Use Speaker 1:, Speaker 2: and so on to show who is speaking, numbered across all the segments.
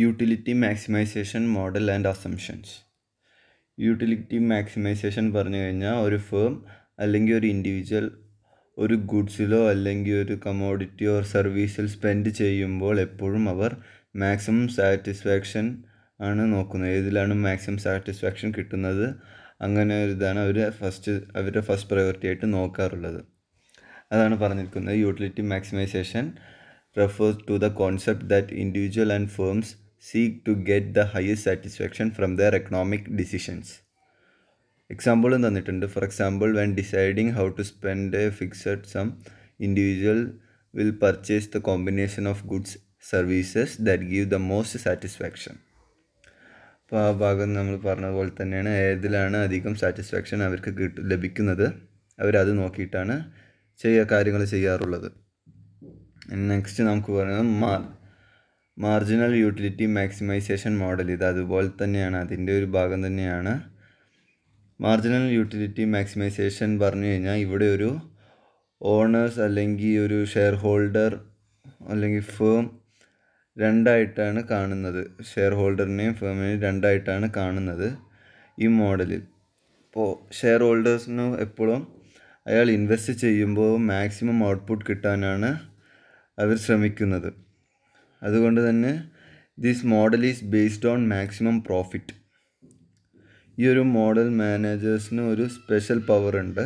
Speaker 1: Utility maximization model and assumptions utility maximization പറഞ്ഞു കഴിഞ്ഞാൽ ഒരു ഫേം അല്ലെങ്കിൽ ഒരു ഇൻഡിവിജ്വൽ ഒരു ഗുഡ്സിലോ അല്ലെങ്കിൽ ഒരു കമോഡിറ്റി ഓർ സർവീസിൽ സ്പെൻഡ് ചെയ്യുമ്പോൾ എപ്പോഴും അവർ മാക്സിമം സാറ്റിസ്ഫാക്ഷൻ ആണ് നോക്കുന്നത് ഏതിലാണ് മാക്സിമം സാറ്റിസ്ഫാക്ഷൻ കിട്ടുന്നത് അങ്ങനെ ഒരു ഇതാണ് അവർ ഫസ്റ്റ് അവരുടെ ഫസ്റ്റ് പ്രയോറിറ്റി ആയിട്ട് നോക്കാറുള്ളത് അതാണ് പറഞ്ഞിരിക്കുന്നത് utility maximization refers to the concept that individuals and firms seek to get the highest satisfaction from their economic decisions എക്സാമ്പിളും തന്നിട്ടുണ്ട് for example when deciding how to spend a fixed sum individual will purchase the combination of goods services that give the most satisfaction അപ്പോൾ ആ ഭാഗം നമ്മൾ പറഞ്ഞതുപോലെ തന്നെയാണ് ഏതിലാണ് അധികം സാറ്റിസ്ഫാക്ഷൻ അവർക്ക് കിട്ടും ലഭിക്കുന്നത് അവരത് നോക്കിയിട്ടാണ് ചെയ്യുക കാര്യങ്ങൾ ചെയ്യാറുള്ളത് നെക്സ്റ്റ് നമുക്ക് പറയുന്നത് മാർ മാർജിനൽ യൂട്ടിലിറ്റി മാക്സിമൈസേഷൻ മോഡൽ ഇത് അതുപോലെ തന്നെയാണ് അതിൻ്റെ ഒരു ഭാഗം തന്നെയാണ് മാർജിനൽ യൂട്ടിലിറ്റി മാക്സിമൈസേഷൻ പറഞ്ഞു കഴിഞ്ഞാൽ ഇവിടെ ഒരു ഓണേഴ്സ് അല്ലെങ്കിൽ ഒരു ഷെയർ ഹോൾഡർ അല്ലെങ്കിൽ ഫേം രണ്ടായിട്ടാണ് കാണുന്നത് ഷെയർ ഹോൾഡറിനെയും ഫേമിനെയും രണ്ടായിട്ടാണ് കാണുന്നത് ഈ മോഡലിൽ ഇപ്പോൾ ഷെയർ ഹോൾഡേഴ്സിന് എപ്പോഴും അയാൾ ഇൻവെസ്റ്റ് ചെയ്യുമ്പോൾ മാക്സിമം ഔട്ട്പുട്ട് കിട്ടാനാണ് അവർ ശ്രമിക്കുന്നത് അതുകൊണ്ട് തന്നെ this model is based on maximum profit ഈ ഒരു മോഡൽ മാനേജേഴ്സിന് ഒരു സ്പെഷ്യൽ പവർ ഉണ്ട്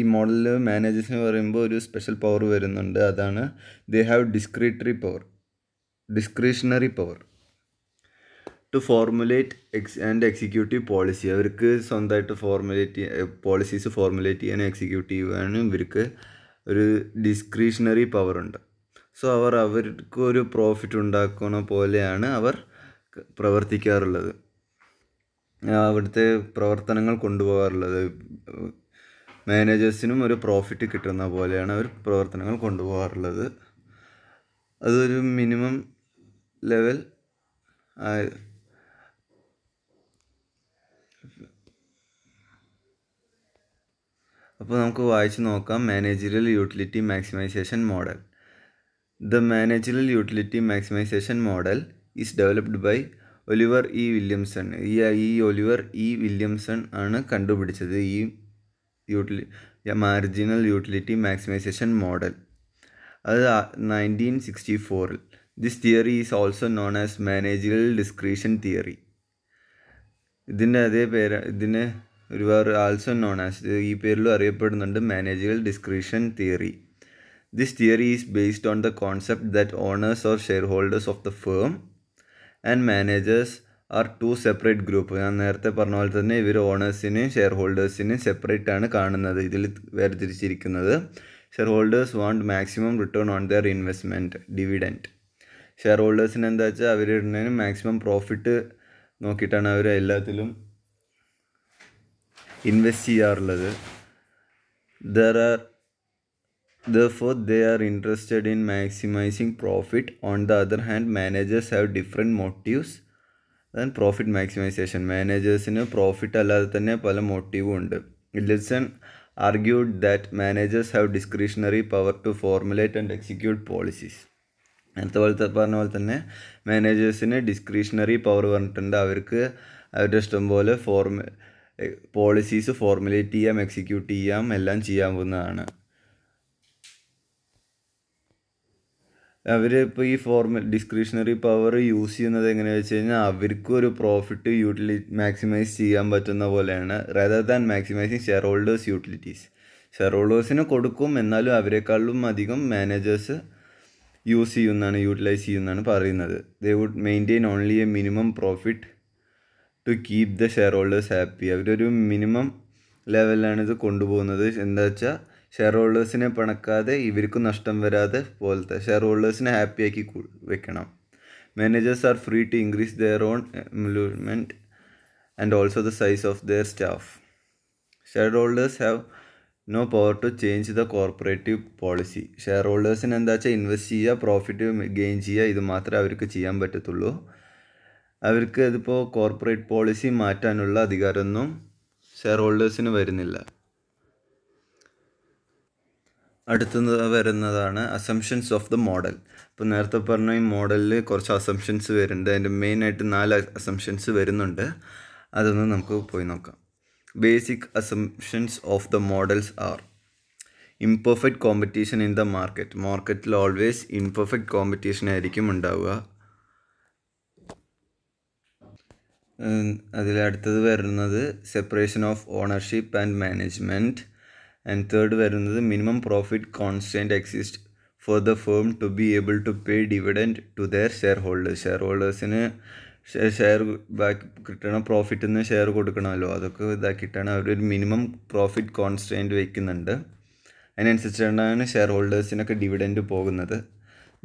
Speaker 1: ഈ മോഡലിൽ മാനേജേഴ്സിന് പറയുമ്പോൾ ഒരു സ്പെഷ്യൽ പവർ വരുന്നുണ്ട് അതാണ് they have discretary power discretionary power to formulate എക്സ് ആൻഡ് എക്സിക്യൂട്ടീവ് പോളിസി അവർക്ക് സ്വന്തമായിട്ട് ഫോർമുലേറ്റ് പോളിസീസ് ഫോർമുലേറ്റ് ചെയ്യാനും എക്സിക്യൂട്ട് ചെയ്യാനും ഇവർക്ക് ഒരു ഡിസ്ക്രിഷണറി പവർ ഉണ്ട് സോ അവർ അവർക്കൊരു പ്രോഫിറ്റ് ഉണ്ടാക്കുന്ന പോലെയാണ് അവർ പ്രവർത്തിക്കാറുള്ളത് അവിടുത്തെ പ്രവർത്തനങ്ങൾ കൊണ്ടുപോകാറുള്ളത് മാനേജേഴ്സിനും ഒരു പ്രോഫിറ്റ് കിട്ടുന്ന പോലെയാണ് അവർ പ്രവർത്തനങ്ങൾ കൊണ്ടുപോകാറുള്ളത് അതൊരു മിനിമം ലെവൽ അപ്പോൾ നമുക്ക് വായിച്ച് നോക്കാം managerial utility maximization model The managerial utility maximization model is developed by Oliver E Williamson ഈ ഈ ഒലിവർ ഇ വില്യംസൺ ആണ് കണ്ടുപിടിച്ചത് ഈ യൂട്ടിലി മാർജിനൽ യൂട്ടിലിറ്റി മാക്സിമൈസേഷൻ മോഡൽ അത് നയൻറ്റീൻ സിക്സ്റ്റി ഫോറിൽ this theory is also known as managerial discretion theory ഇതിൻ്റെ അതേ പേര് ഇതിന് ഒരുപാട് ആൾസോ നോൺ ആസ് ഈ പേരിലും അറിയപ്പെടുന്നുണ്ട് managerial discretion theory This theory is based on the concept that owners or shareholders of the firm and managers are two separate groups. ഞാൻ നേരത്തെ പറഞ്ഞ പോലെ തന്നെ ഇവർ ഓണേഴ്സിനെയും ഷെയർ ഹോൾഡേഴ്സിനെയും സെപ്പറേറ്റ് ആണ് കാണുന്നത് ഇതിൽ വേർതിരിച്ചിരിക്കുന്നത് share holders want maximum return on their investment dividend share ഹോൾഡേഴ്സിന് എന്താ വെച്ചാൽ അവരിടുന്നതിന് മാക്സിമം പ്രോഫിറ്റ് നോക്കിയിട്ടാണ് അവർ എല്ലാത്തിലും ഇൻവെസ്റ്റ് ചെയ്യാറുള്ളത് there are Therefore, they are interested in maximizing profit. On the other hand, managers have different motives than profit maximization. മാനേജേഴ്സിന് profit അല്ലാതെ തന്നെ പല മോട്ടീവും ഉണ്ട് ലിസൺ argued that managers have discretionary power to formulate and execute policies നേരത്തെ പോലത്തെ പറഞ്ഞ പോലെ തന്നെ മാനേജേഴ്സിന് ഡിസ്ക്രിഷണറി പവർ പറഞ്ഞിട്ടുണ്ട് അവർക്ക് അവരുടെ ഇഷ്ടം പോലെ ഫോർമ പോളിസീസ് ഫോർമുലേറ്റ് ചെയ്യാം എക്സിക്യൂട്ട് ചെയ്യാം എല്ലാം ചെയ്യാവുന്നതാണ് അവർ ഇപ്പോൾ ഈ ഫോർമൽ ഡിസ്ക്രിഷണറി പവർ യൂസ് ചെയ്യുന്നത് എങ്ങനെയാ വെച്ച് കഴിഞ്ഞാൽ അവർക്കും ഒരു പ്രോഫിറ്റ് യൂട്ടിലി മാക്സിമൈസ് ചെയ്യാൻ പറ്റുന്ന പോലെയാണ് rather than maximizing share holders utilities share ഹോൾഡേഴ്സിന് കൊടുക്കും എന്നാലും അവരെക്കാളും അധികം മാനേജേഴ്സ് യൂസ് ചെയ്യുന്നതാണ് യൂട്ടിലൈസ് ചെയ്യുന്നതാണ് പറയുന്നത് they would maintain only a minimum profit to keep the share holders happy അവരൊരു മിനിമം ലെവലിലാണ് ഇത് കൊണ്ടുപോകുന്നത് എന്താ വെച്ചാൽ ഷെയർ ഹോൾഡേഴ്സിനെ പണക്കാതെ ഇവർക്കും നഷ്ടം വരാതെ പോലത്തെ ഷെയർ ഹോൾഡേഴ്സിനെ ഹാപ്പിയാക്കി വെക്കണം managers are free to increase their own employment and also the size of their staff share holders have no power to change the corporative policy share ഹോൾഡേഴ്സിന് എന്താ വെച്ചാൽ ഇൻവെസ്റ്റ് ചെയ്യുക പ്രോഫിറ്റ് ഗെയിൻ ചെയ്യുക ഇത് മാത്രമേ അവർക്ക് ചെയ്യാൻ പറ്റത്തുള്ളൂ അവർക്ക് ഇതിപ്പോൾ കോർപ്പറേറ്റ് പോളിസി മാറ്റാനുള്ള അധികാരമൊന്നും ഷെയർ ഹോൾഡേഴ്സിന് വരുന്നില്ല അടുത്തത് വരുന്നതാണ് അസംഷൻസ് ഓഫ് ദ മോഡൽ ഇപ്പോൾ നേരത്തെ പറഞ്ഞ ഈ മോഡലിൽ കുറച്ച് അസംഷൻസ് വരുന്നുണ്ട് അതിൻ്റെ മെയിനായിട്ട് നാല് അസംഷൻസ് വരുന്നുണ്ട് അതൊന്ന് നമുക്ക് പോയി നോക്കാം basic assumptions of the models are imperfect competition in the market മാർക്കറ്റിൽ ഓൾവേസ് ഇംപെർഫെക്റ്റ് കോമ്പറ്റീഷൻ ആയിരിക്കും ഉണ്ടാവുക അതിലടുത്തത് അടുത്തത് വരുന്നത് separation of ownership and management and third വരുന്നത് minimum profit constant exist for the firm to be able to pay dividend to their share holders share ഹോൾഡേഴ്സിന് share back കിട്ടണ പ്രോഫിറ്റിൽ നിന്ന് ഷെയർ കൊടുക്കണമല്ലോ അതൊക്കെ ഇതാക്കിയിട്ടാണ് അവരൊരു മിനിമം പ്രോഫിറ്റ് കോൺസ്റ്റൻറ്റ് വയ്ക്കുന്നുണ്ട് അതിനനുസരിച്ചാണ് ഷെയർ ഹോൾഡേഴ്സിനൊക്കെ ഡിവിഡൻറ്റ് പോകുന്നത്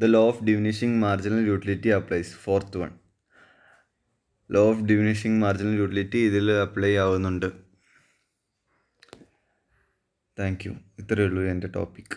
Speaker 1: the law of diminishing marginal utility applies fourth one law of diminishing marginal utility ഇതിൽ അപ്ലൈ ആവുന്നുണ്ട് താങ്ക് യു ഇത്രയേ ഉള്ളൂ എൻ്റെ ടോപ്പിക്